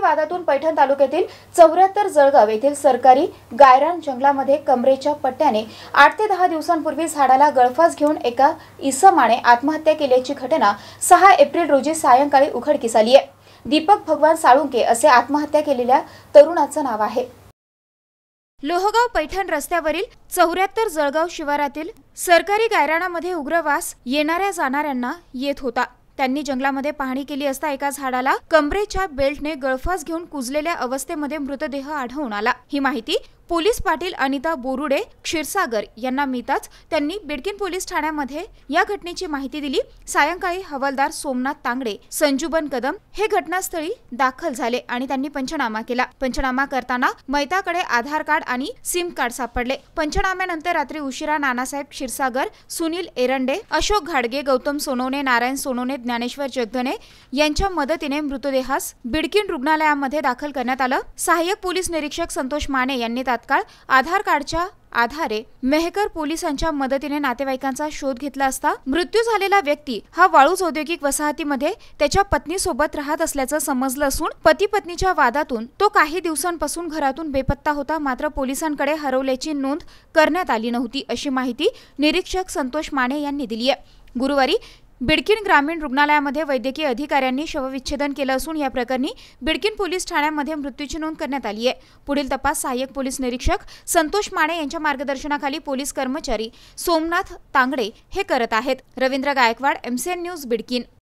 वादातून पैठण तालुक्यातील चौऱ्याहत्तर जळगाव येथील सरकारी गायरान जंगलामध्ये कमरेच्या पट्ट्याने आठ ते दहा दिवसांपूर्वी झाडाला गळफास घेऊन एका इसमाने आत्महत्या केल्याची घटना सहा एप्रिल रोजी सायंकाळी उघडकीस आली आहे दीपक भगवान साळुंके असे आत्महत्या केलेल्या तरुणाचं नाव आहे लोहगाव पैठण रस्त्यावरील चौऱ्याहत्तर जळगाव शिवारातील सरकारी गायरानामध्ये उग्रवास येणाऱ्या जाणाऱ्यांना येत होता त्यांनी जंगलामध्ये पाहणी केली असता एका झाडाला कमरेच्या बेल्टने गळफास घेऊन कुजलेल्या अवस्थेमध्ये मृतदेह आढळून आला ही माहिती पोलीस पाटील अनिता बोरुडे क्षीरसागर यांना मिळताच त्यांनी बिडकिन पोलीस ठाण्यामध्ये या घटनेची माहिती दिली सायंकाळी हवालदार सोमनाथ तांगडे संजूबन कदम हे घटनास्थळी दाखल झाले आणि त्यांनी पंचनामा केला पंचनामा करताना मैताकडे आधार कार्ड आणि सिम कार्ड सापडले पंचनाम्यानंतर रात्री उशिरा नानासाहेब क्षीरसागर सुनील एरंडे अशोक घाडगे गौतम सोनवणे नारायण सोनवणे ज्ञानेश्वर जगधने यांच्या मदतीने मृतदेहास बिडकिन रुग्णालयामध्ये दाखल करण्यात आलं सहाय्यक पोलीस निरीक्षक संतोष माने यांनी तात्काळ आधार कार्डच्या आधारे मेहकर पोलिसांच्या मदतीने नातेवाईकांचा शोध घेतला असता मृत्यू झालेला व्यक्ती हा वाळूज औद्योगिक वसाहतीमध्ये त्याच्या पत्नीसोबत राहत असल्याचं समजलं असून पती पत्नीच्या वादातून तो काही दिवसांपासून घरातून बेपत्ता होता मात्र पोलिसांकडे हरवल्याची नोंद करण्यात आली नव्हती अशी माहिती निरीक्षक संतोष माने यांनी दिली आहे गुरुवारी बिडकीन ग्रामीण रुग्णालयामध्ये वैद्यकीय अधिकाऱ्यांनी शवविच्छेदन केलं असून या प्रकरणी बिडकीन पोलीस ठाण्यामध्ये मृत्यूची नोंद करण्यात आली आहे पुढील तपास सहाय्यक पोलीस निरीक्षक संतोष माने यांच्या मार्गदर्शनाखाली पोलीस कर्मचारी सोमनाथ तांगडे हे करत आहेत रवींद्र गायकवाड एमसीएन न्यूज बिडकिन